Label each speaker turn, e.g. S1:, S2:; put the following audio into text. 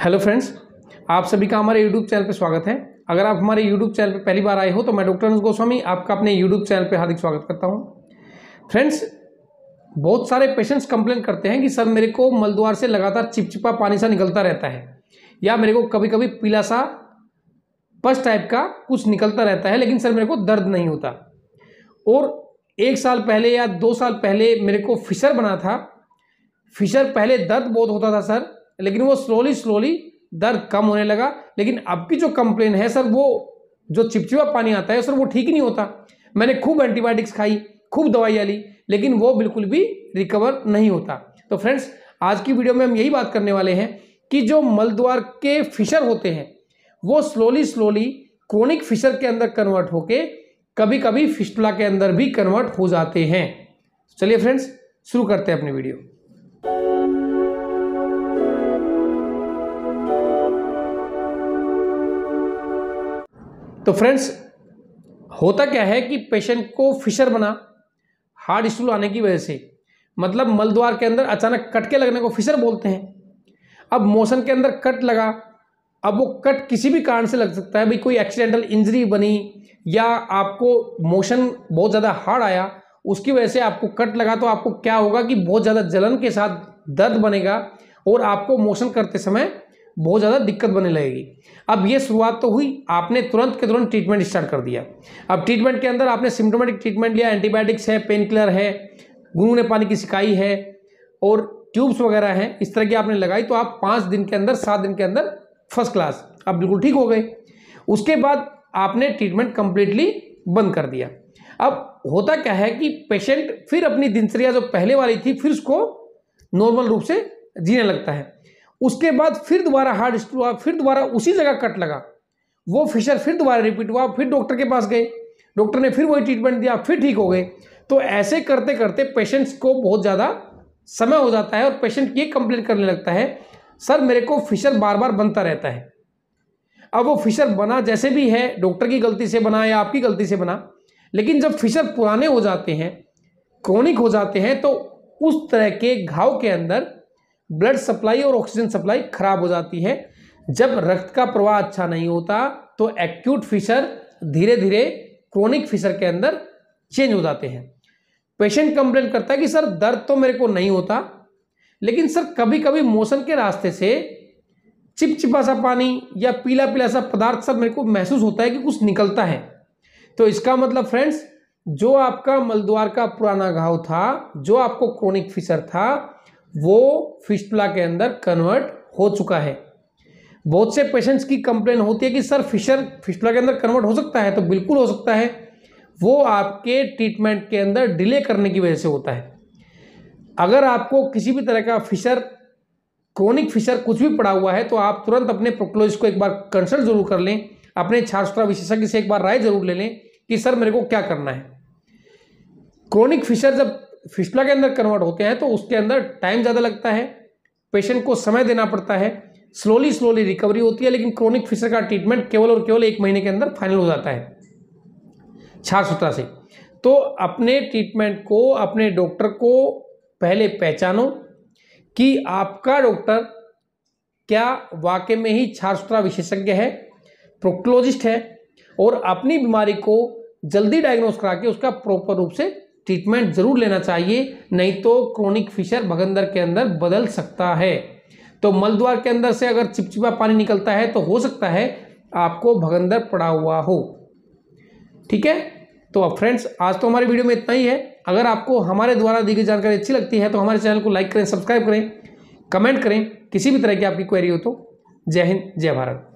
S1: hello friends आप सभी का हमारे यूट्यूब चैनल पर स्वागत है अगर आप हमारे यूट्यूब चैनल पर पहली बार आए हो तो मैं डॉक्टर गोस्वामी आपका अपने यूट्यूब चैनल पर हार्दिक स्वागत करता हूँ फ्रेंड्स बहुत सारे पेशेंट्स कंप्लेन करते हैं कि सर मेरे को मलद्वार से लगातार चिपचिपा पानी सा निकलता रहता है या मेरे को कभी कभी पीला सा पस टाइप का कुछ निकलता रहता है लेकिन सर मेरे को दर्द नहीं होता और एक साल पहले या दो साल पहले मेरे को फिशर बना था फिशर पहले दर्द बहुत होता था सर लेकिन वो स्लोली स्लोली दर्द कम होने लगा लेकिन अब की जो कंप्लेन है सर वो जो चिपचिपा पानी आता है सर वो ठीक नहीं होता मैंने खूब एंटीबायोटिक्स खाई खूब दवाइयाँ ली लेकिन वो बिल्कुल भी रिकवर नहीं होता तो फ्रेंड्स आज की वीडियो में हम यही बात करने वाले हैं कि जो मलद्वार के फिशर होते हैं वो स्लोली स्लोली क्रोनिक फिशर के अंदर कन्वर्ट होके कभी कभी फिस्टुला के अंदर भी कन्वर्ट हो जाते हैं चलिए फ्रेंड्स शुरू करते हैं अपनी वीडियो तो फ्रेंड्स होता क्या है कि पेशेंट को फिशर बना हार्ड स्टूल आने की वजह से मतलब मलद्वार के अंदर अचानक कट के लगने को फिशर बोलते हैं अब मोशन के अंदर कट लगा अब वो कट किसी भी कारण से लग सकता है भाई कोई एक्सीडेंटल इंजरी बनी या आपको मोशन बहुत ज़्यादा हार्ड आया उसकी वजह से आपको कट लगा तो आपको क्या होगा कि बहुत ज़्यादा जलन के साथ दर्द बनेगा और आपको मोशन करते समय बहुत ज़्यादा दिक्कत बनने लगेगी अब ये शुरुआत तो हुई आपने तुरंत के तुरंत ट्रीटमेंट स्टार्ट कर दिया अब ट्रीटमेंट के अंदर आपने सिम्टोमेटिक ट्रीटमेंट लिया एंटीबायोटिक्स है पेन किलर है गुनगुने पानी की सिकाई है और ट्यूब्स वगैरह हैं इस तरह की आपने लगाई तो आप पाँच दिन के अंदर सात दिन के अंदर फर्स्ट क्लास आप बिल्कुल ठीक हो गए उसके बाद आपने ट्रीटमेंट कंप्लीटली बंद कर दिया अब होता क्या है कि पेशेंट फिर अपनी दिनचर्या जो पहले वाली थी फिर उसको नॉर्मल रूप से जीने लगता है उसके बाद फिर दोबारा हार्ड स्ट्रोक हुआ फिर दोबारा उसी जगह कट लगा वो फिशर फिर दोबारा रिपीट हुआ फिर डॉक्टर के पास गए डॉक्टर ने फिर वही ट्रीटमेंट दिया फिर ठीक हो गए तो ऐसे करते करते पेशेंट्स को बहुत ज़्यादा समय हो जाता है और पेशेंट ये कंप्लेन करने लगता है सर मेरे को फिशर बार बार बनता रहता है अब वो फिशर बना जैसे भी है डॉक्टर की गलती से बना या आपकी गलती से बना लेकिन जब फिशर पुराने हो जाते हैं क्रोनिक हो जाते हैं तो उस तरह के घाव के अंदर ब्लड सप्लाई और ऑक्सीजन सप्लाई खराब हो जाती है जब रक्त का प्रवाह अच्छा नहीं होता तो एक्यूट फिशर धीरे धीरे क्रोनिक फिशर के अंदर चेंज हो जाते हैं पेशेंट कंप्लेन करता है कि सर दर्द तो मेरे को नहीं होता लेकिन सर कभी कभी मोशन के रास्ते से चिपचिपा सा पानी या पीला पीला सा पदार्थ सर मेरे को महसूस होता है कि कुछ निकलता है तो इसका मतलब फ्रेंड्स जो आपका मलद्वार का पुराना घाव था जो आपको क्रोनिक फिशर था वो फिस्टुला के अंदर कन्वर्ट हो चुका है बहुत से पेशेंट्स की कंप्लेन होती है कि सर फिशर फिस्टुला के अंदर कन्वर्ट हो सकता है तो बिल्कुल हो सकता है वो आपके ट्रीटमेंट के अंदर डिले करने की वजह से होता है अगर आपको किसी भी तरह का फिशर क्रोनिक फिशर कुछ भी पड़ा हुआ है तो आप तुरंत अपने प्रोक्लोज को एक बार कंसल्ट जरूर कर लें अपने छात्र विशेषज्ञ से एक बार राय जरूर ले लें कि सर मेरे को क्या करना है क्रोनिक फिशर जब फिशला के अंदर कन्वर्ट होते हैं तो उसके अंदर टाइम ज़्यादा लगता है पेशेंट को समय देना पड़ता है स्लोली स्लोली रिकवरी होती है लेकिन क्रोनिक फिशर का ट्रीटमेंट केवल और केवल एक महीने के अंदर फाइनल हो जाता है छार सूत्रा से तो अपने ट्रीटमेंट को अपने डॉक्टर को पहले पहचानो कि आपका डॉक्टर क्या वाकई में ही छार सूत्रा विशेषज्ञ है प्रोक्टोलॉजिस्ट है और अपनी बीमारी को जल्दी डायग्नोस करा के उसका प्रॉपर रूप से ट्रीटमेंट ज़रूर लेना चाहिए नहीं तो क्रोनिक फिशर भगंदर के अंदर बदल सकता है तो मलद्वार के अंदर से अगर चिपचिपा पानी निकलता है तो हो सकता है आपको भगंदर पड़ा हुआ हो ठीक है तो अब फ्रेंड्स आज तो हमारी वीडियो में इतना ही है अगर आपको हमारे द्वारा दी गई जानकारी अच्छी लगती है तो हमारे चैनल को लाइक करें सब्सक्राइब करें कमेंट करें किसी भी तरह की आपकी क्वेरी हो तो जय हिंद जय भारत